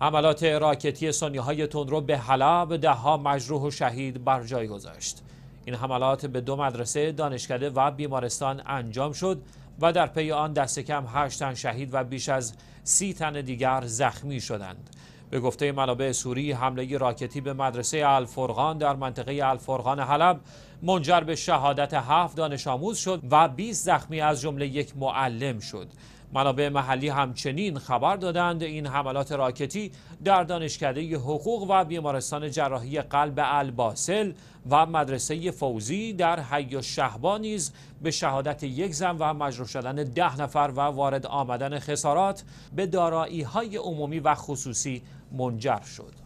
حملات راکتی سنی های رو به حلب دهها مجروح و شهید بر جای گذاشت این حملات به دو مدرسه دانشکده و بیمارستان انجام شد و در پی آن دست کم 8 تن شهید و بیش از سی تن دیگر زخمی شدند به گفته منابع سوری حمله راکتی به مدرسه الفرغان در منطقه الفرغان حلب منجر به شهادت هفت دانش آموز شد و 20 زخمی از جمله یک معلم شد منابع محلی همچنین خبر دادند این حملات راکتی در دانشکده حقوق و بیمارستان جراحی قلب الباسل و مدرسه فوزی در حی شهبا نیز به شهادت یک زن و مجروح شدن ده نفر و وارد آمدن خسارات به دارایی های عمومی و خصوصی منجر شد.